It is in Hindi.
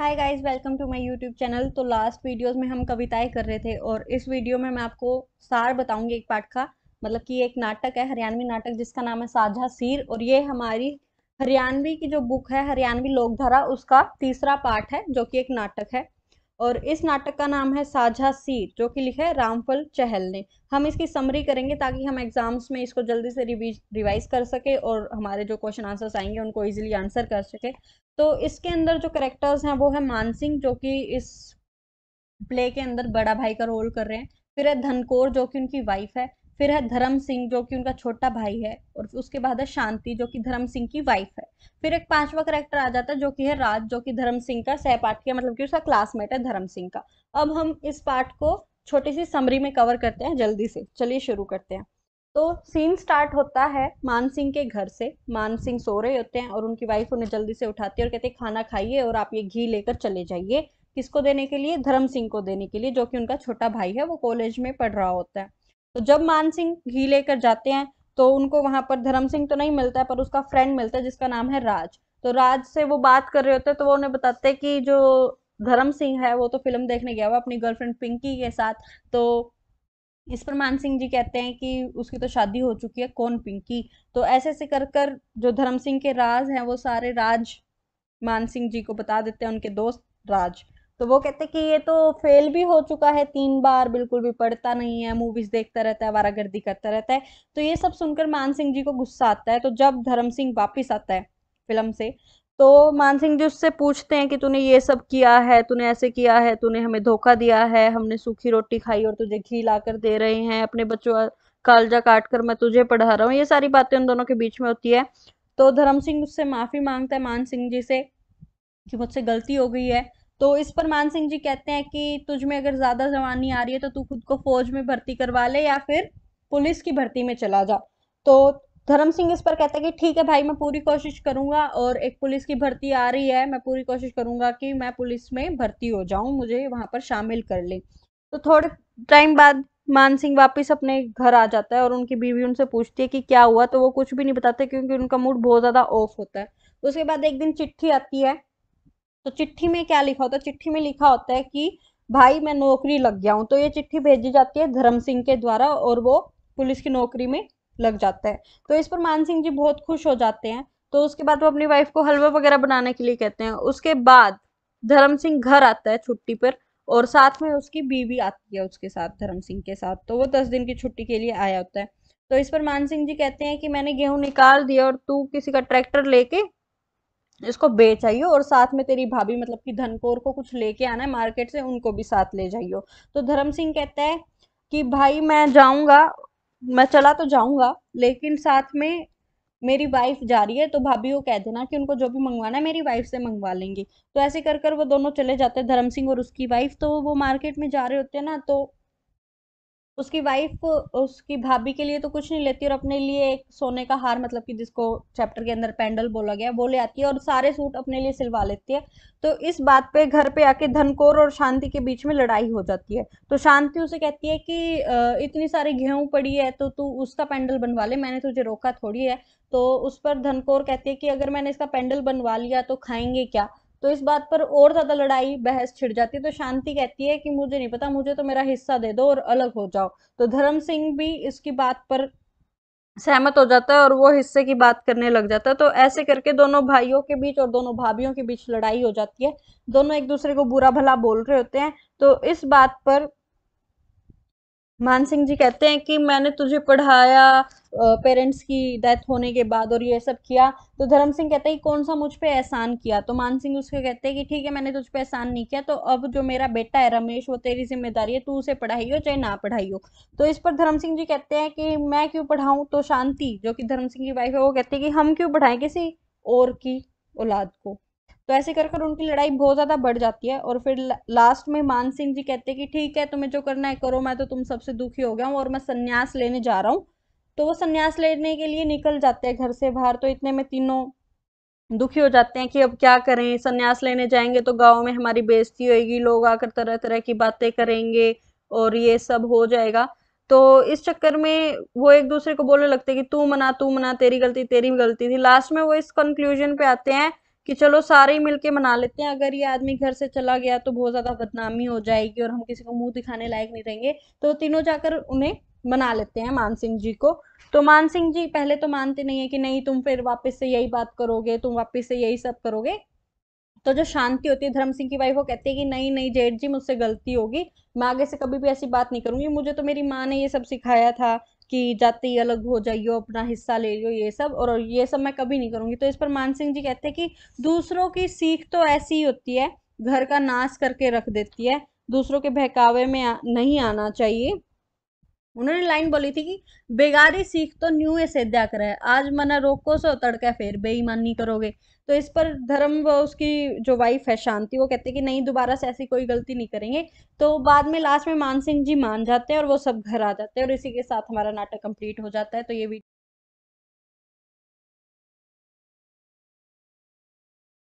hi guys welcome to my YouTube channel तो लास्ट वीडियोस में हम कविताएं कर रहे थे और इस वीडियो में मैं आपको सार बताऊंगी एक पाठ का मतलब कि एक नाटक है हरियाणवी नाटक जिसका नाम है साझा सीर और ये हमारी हरियाणवी की जो बुक है हरियाणवी लोकधारा उसका तीसरा पाठ है जो कि एक नाटक है और इस नाटक का नाम है साझा सी जो कि लिखा है रामफल चहल ने हम इसकी समरी करेंगे ताकि हम एग्जाम्स में इसको जल्दी से रिवीज रिवाइज कर सके और हमारे जो क्वेश्चन आंसर्स आएंगे उनको इजीली आंसर कर सके तो इसके अंदर जो करेक्टर्स हैं वो है मानसिंह जो कि इस प्ले के अंदर बड़ा भाई का रोल कर रहे हैं फिर है धनकोर जो कि उनकी वाइफ है फिर है धर्म सिंह जो कि उनका छोटा भाई है और उसके बाद है शांति जो कि धर्म सिंह की वाइफ है फिर एक पांचवा करेक्टर आ जाता है जो कि है राज जो कि धर्म सिंह का सहपाठी है मतलब कि उसका क्लासमेट है धर्म सिंह का अब हम इस पार्ट को छोटी सी समरी में कवर करते हैं जल्दी से चलिए शुरू करते हैं तो सीन स्टार्ट होता है मान सिंह के घर से मान सिंह सो रहे होते हैं और उनकी वाइफ उन्हें जल्दी से उठाती है और कहते हैं खाना खाइए और आप ये घी लेकर चले जाइए किसको देने के लिए धर्म सिंह को देने के लिए जो कि उनका छोटा भाई है वो कॉलेज में पढ़ रहा होता है तो जब मान सिंह घी लेकर जाते हैं तो उनको वहां पर धर्म सिंह तो नहीं मिलता है पर उसका फ्रेंड मिलता है जिसका नाम है राज तो राज से वो बात कर रहे होते हैं तो वो उन्हें बताते हैं कि जो धर्म सिंह है वो तो फिल्म देखने गया हुआ अपनी गर्लफ्रेंड पिंकी के साथ तो इस पर मान सिंह जी कहते हैं कि उसकी तो शादी हो चुकी है कौन पिंकी तो ऐसे ऐसे कर कर जो धर्म सिंह के राज हैं वो सारे राज मान सिंह जी को बता देते हैं उनके दोस्त राज तो वो कहते कि ये तो फेल भी हो चुका है तीन बार बिल्कुल भी पढ़ता नहीं है मूवीज देखता रहता है वारा गर्दी करता रहता है तो ये सब सुनकर मान सिंह जी को गुस्सा आता है तो जब धर्म सिंह वापिस आता है फिल्म से तो मान सिंह जी उससे पूछते हैं कि तूने ये सब किया है तूने ऐसे किया है तूने हमें धोखा दिया है हमने सूखी रोटी खाई और तुझे घी ला कर दे रहे हैं अपने बच्चों कालजा काट कर मैं तुझे पढ़ा रहा हूँ ये सारी बातें उन दोनों के बीच में होती है तो धर्म सिंह उससे माफ़ी मांगता है मान सिंह जी से कि मुझसे गलती हो गई है तो इस पर मान सिंह जी कहते हैं कि तुझ में अगर ज़्यादा जवानी आ रही है तो तू खुद को फौज में भर्ती करवा ले या फिर पुलिस की भर्ती में चला जा तो धर्म सिंह इस पर कहता है कि ठीक है भाई मैं पूरी कोशिश करूंगा और एक पुलिस की भर्ती आ रही है मैं पूरी कोशिश करूंगा कि मैं पुलिस में भर्ती हो जाऊं मुझे वहां पर शामिल कर ले तो थोड़े टाइम बाद मान सिंह वापिस अपने घर आ जाता है और उनकी बीवी उनसे पूछती है कि क्या हुआ तो वो कुछ भी नहीं बताते क्योंकि उनका मूड बहुत ज़्यादा ऑफ होता है उसके बाद एक दिन चिट्ठी आती है तो चिट्ठी में क्या लिखा होता है चिट्ठी में लिखा होता है कि भाई मैं नौकरी लग गया हूँ तो ये चिट्ठी भेजी जाती है धर्म सिंह के द्वारा और वो पुलिस की नौकरी में लग जाता है तो इस पर मान सिंह जी बहुत खुश हो जाते हैं तो उसके बाद वो अपनी वाइफ को हलवा वगैरह बनाने के लिए कहते हैं उसके बाद धर्म सिंह घर आता है छुट्टी पर और साथ में उसकी बीवी आती है उसके साथ धर्म सिंह के साथ तो वो दस दिन की छुट्टी के लिए आया होता है तो इस पर मान सिंह जी कहते हैं कि मैंने गेहूं निकाल दिया और तू किसी का ट्रैक्टर लेके इसको बेच आइयो और साथ में तेरी भाभी मतलब कि धनकोर को कुछ लेके आना है मार्केट से उनको भी साथ ले जाइयो तो धर्म सिंह कहता है कि भाई मैं जाऊंगा मैं चला तो जाऊंगा लेकिन साथ में मेरी वाइफ जा रही है तो भाभी को कह देना कि उनको जो भी मंगवाना है मेरी वाइफ से मंगवा लेंगी तो ऐसे कर कर वो दोनों चले जाते हैं धर्म सिंह और उसकी वाइफ तो वो मार्केट में जा रहे होते हैं ना तो उसकी वाइफ उसकी भाभी के लिए तो कुछ नहीं लेती और अपने लिए एक सोने का हार मतलब कि जिसको चैप्टर के अंदर पैंडल बोला गया वो ले आती है और सारे सूट अपने लिए सिलवा लेती है तो इस बात पे घर पे आके धनकोर और शांति के बीच में लड़ाई हो जाती है तो शांति उसे कहती है कि इतनी सारी गेहूं पड़ी है तो तू उसका पैंडल बनवा ले मैंने तुझे रोका थोड़ी है तो उस पर धनकोर कहती है कि अगर मैंने इसका पैंडल बनवा लिया तो खाएंगे क्या तो इस बात पर और ज्यादा लड़ाई बहस छिड़ जाती है तो शांति कहती है कि मुझे नहीं पता मुझे तो मेरा हिस्सा दे दो और अलग हो जाओ तो धर्म सिंह भी इसकी बात पर सहमत हो जाता है और वो हिस्से की बात करने लग जाता है तो ऐसे करके दोनों भाइयों के बीच और दोनों भाभीियों के बीच लड़ाई हो जाती है दोनों एक दूसरे को बुरा भला बोल रहे होते हैं तो इस बात पर मान सिंह जी कहते हैं कि मैंने तुझे पढ़ाया पेरेंट्स की डेथ होने के बाद और ये सब किया तो धर्म सिंह कहते हैं कि कौन सा मुझ पे एहसान किया तो मान सिंह उसके कहते हैं कि ठीक है मैंने तुझ पे एहसान नहीं किया तो अब जो मेरा बेटा है रमेश वो तेरी जिम्मेदारी है तू उसे पढ़ाई हो चाहे ना पढ़ाई हो तो इस पर धर्म सिंह जी कहते हैं कि मैं क्यों पढ़ाऊँ तो शांति जो कि धर्म सिंह की वाइफ है वो कहती है कि हम क्यों पढ़ाएं किसी और की औलाद को तो ऐसे कर कर उनकी लड़ाई बहुत ज़्यादा बढ़ जाती है और फिर लास्ट में मान सिंह जी कहते हैं कि ठीक है तुम्हें जो करना है करो मैं तो तुम सबसे दुखी हो गया हूँ और मैं संन्यास लेने जा रहा हूँ तो वो संन्यास लेने के लिए निकल जाते हैं घर से बाहर तो इतने में तीनों दुखी हो जाते हैं कि अब क्या करें संन्यास लेने जाएंगे तो गाँव में हमारी बेजती होगी लोग आकर तरह तरह की बातें करेंगे और ये सब हो जाएगा तो इस चक्कर में वो एक दूसरे को बोलने लगते कि तू मना तू मना तेरी गलती तेरी गलती थी लास्ट में वो इस कंक्लूजन पे आते हैं कि चलो सारे ही मिलके मना लेते हैं अगर ये आदमी घर से चला गया तो बहुत ज़्यादा बदनामी हो जाएगी और हम किसी को मुंह दिखाने लायक नहीं रहेंगे तो तीनों जाकर उन्हें मना लेते हैं मान सिंह जी को तो मान सिंह जी पहले तो मानते नहीं है कि नहीं तुम फिर वापस से यही बात करोगे तुम वापस से यही सब करोगे तो जो शांति होती है धर्म सिंह की वाइफ वो कहती है कि नहीं नहीं जेठ जी मुझसे गलती होगी मैं आगे से कभी भी ऐसी बात नहीं करूंगी मुझे तो मेरी माँ ने ये सब सिखाया था कि जाते ही अलग हो जाइयो अपना हिस्सा ले लियो ये सब और ये सब मैं कभी नहीं करूँगी तो इस पर मान सिंह जी कहते हैं कि दूसरों की सीख तो ऐसी ही होती है घर का नाश करके रख देती है दूसरों के बहकावे में नहीं आना चाहिए उन्होंने लाइन बोली थी कि बेगारी सीख तो न्यू ए सेद्या करे आज मना रोको सो तड़का फिर बेईमानी करोगे तो इस पर धर्म व उसकी जो वाइफ है शांति वो कहते कि नहीं दोबारा से ऐसी कोई गलती नहीं करेंगे तो बाद में लास्ट में मान सिंह जी मान जाते हैं और वो सब घर आ जाते हैं और इसी के साथ हमारा नाटक कंप्लीट हो जाता है तो ये भी